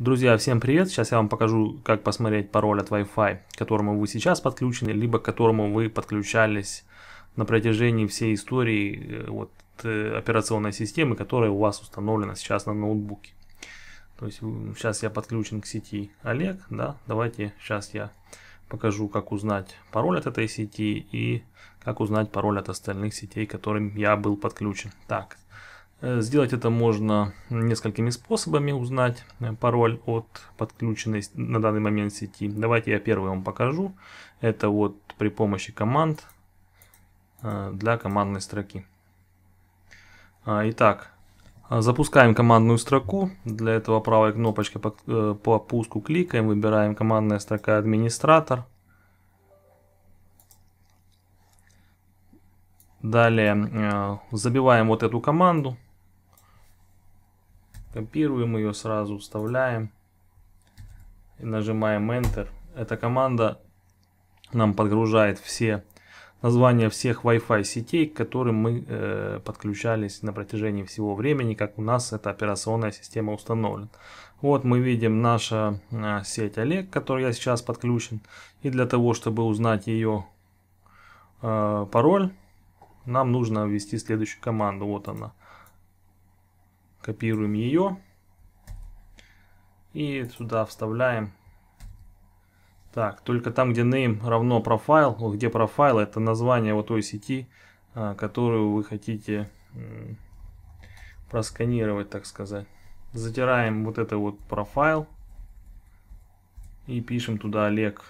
Друзья, всем привет! Сейчас я вам покажу, как посмотреть пароль от Wi-Fi, к которому вы сейчас подключены, либо к которому вы подключались на протяжении всей истории э, вот, э, операционной системы, которая у вас установлена сейчас на ноутбуке. То есть сейчас я подключен к сети Олег, да, давайте сейчас я покажу, как узнать пароль от этой сети и как узнать пароль от остальных сетей, к которым я был подключен. Так, Э, сделать это можно несколькими способами узнать э, пароль от подключенной на данный момент сети. Давайте я первый вам покажу. Это вот при помощи команд э, для командной строки. А, итак, запускаем командную строку. Для этого правой кнопочкой по пуску кликаем, выбираем командная строка администратор. Далее забиваем вот эту команду Копируем ее сразу, вставляем. И нажимаем Enter. Эта команда нам подгружает все названия всех Wi-Fi сетей, к которым мы э, подключались на протяжении всего времени, как у нас эта операционная система установлена. Вот мы видим наша э, сеть Олег, к которой я сейчас подключен. И для того, чтобы узнать ее э, пароль, нам нужно ввести следующую команду. Вот она. Копируем ее. И сюда вставляем. Так, только там, где name равно профайл, вот где профайл, это название вот той сети, а, которую вы хотите просканировать, так сказать. Затираем вот это вот профайл и пишем туда Олег.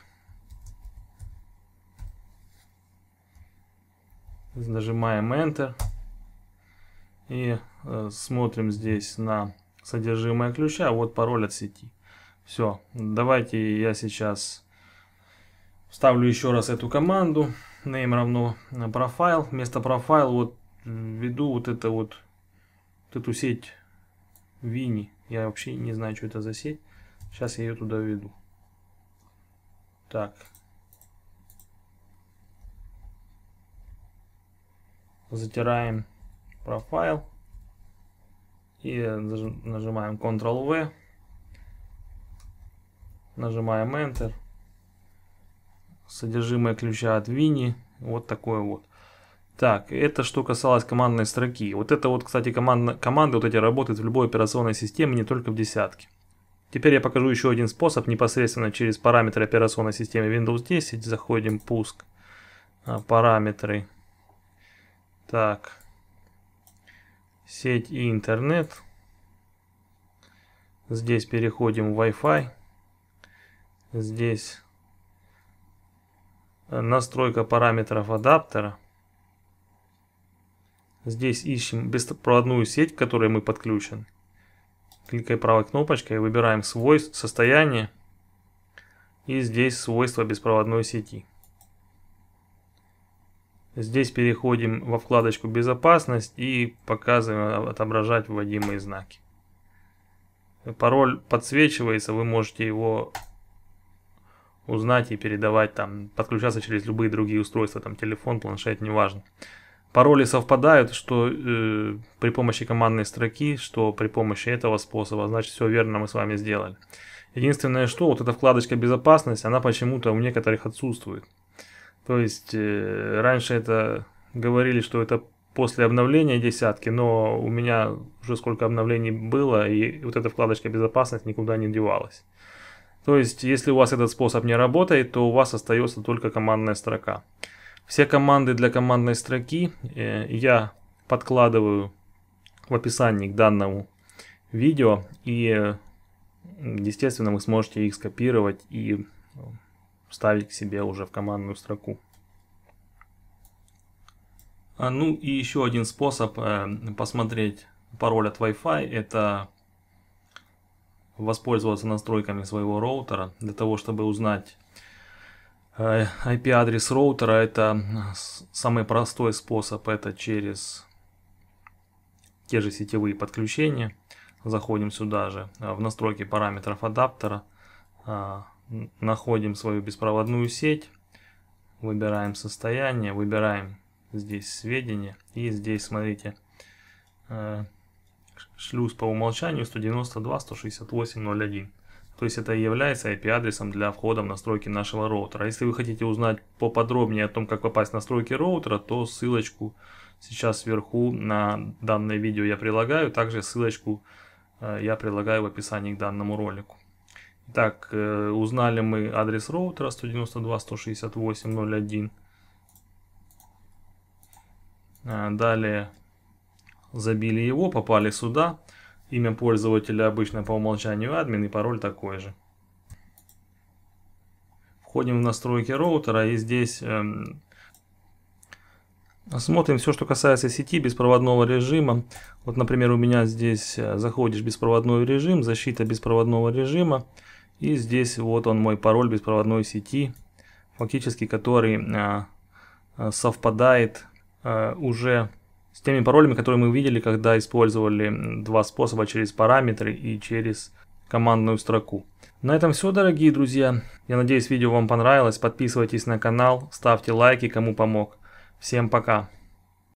Нажимаем Enter и э, смотрим здесь на содержимое ключа, вот пароль от сети. Все, давайте я сейчас вставлю еще раз эту команду, name равно profile э, вместо profile вот введу вот это вот, вот эту сеть Вини, я вообще не знаю, что это за сеть, сейчас я ее туда введу. Так, затираем профайл. И нажимаем Ctrl-V. Нажимаем Enter. Содержимое ключа от Вини. Вот такое вот. Так, это что касалось командной строки. Вот это вот, кстати, команда, команды вот эти работают в любой операционной системе, не только в десятке. Теперь я покажу еще один способ. Непосредственно через параметры операционной системы Windows 10. Заходим, пуск, а, параметры. Так, сеть и интернет. Здесь переходим в Wi-Fi. Здесь настройка параметров адаптера. Здесь ищем беспроводную сеть, к которой мы подключены. Кликаем правой кнопочкой, выбираем свойств, состояние. И здесь свойства беспроводной сети. Здесь переходим во вкладочку «Безопасность» и показываем а, отображать вводимые знаки. Пароль подсвечивается, вы можете его узнать и передавать, там, подключаться через любые другие устройства, там, телефон, планшет, неважно. Пароли совпадают, что э, при помощи командной строки, что при помощи этого способа, значит все верно мы с вами сделали. Единственное, что вот эта вкладочка безопасность, она почему-то у некоторых отсутствует. То есть э, раньше это говорили, что это после обновления десятки, но у меня уже сколько обновлений было, и вот эта вкладочка безопасность никуда не девалась. То есть, если у вас этот способ не работает, то у вас остается только командная строка. Все команды для командной строки э, я подкладываю в описании к данному видео, и, естественно, вы сможете их скопировать и вставить к себе уже в командную строку. А, ну и еще один способ э, посмотреть пароль от Wi-Fi это воспользоваться настройками своего роутера для того, чтобы узнать э, IP-адрес роутера. Это самый простой способ, это через те же сетевые подключения. Заходим сюда же э, в настройки параметров адаптера, а, находим свою беспроводную сеть, выбираем состояние, выбираем здесь сведения и здесь, смотрите, э, шлюз по умолчанию 192.168.01. То есть это и является IP-адресом для входа в настройки нашего роутера. Если вы хотите узнать поподробнее о том, как попасть в настройки роутера, то ссылочку сейчас сверху на данное видео я прилагаю. Также ссылочку э, я прилагаю в описании к данному ролику. Так, э, узнали мы адрес роутера 192.168.0.1. А, далее забили его, попали сюда. Имя пользователя обычно по умолчанию админ и пароль такой же. Входим в настройки роутера и здесь эм, смотрим все, что касается сети беспроводного режима. Вот, например, у меня здесь э, заходишь в беспроводной режим, защита беспроводного режима. И здесь вот он мой пароль беспроводной сети, фактически который а, а, совпадает а, уже с теми паролями, которые мы видели, когда использовали два способа через параметры и через командную строку. На этом все, дорогие друзья. Я надеюсь, видео вам понравилось. Подписывайтесь на канал, ставьте лайки, кому помог. Всем пока!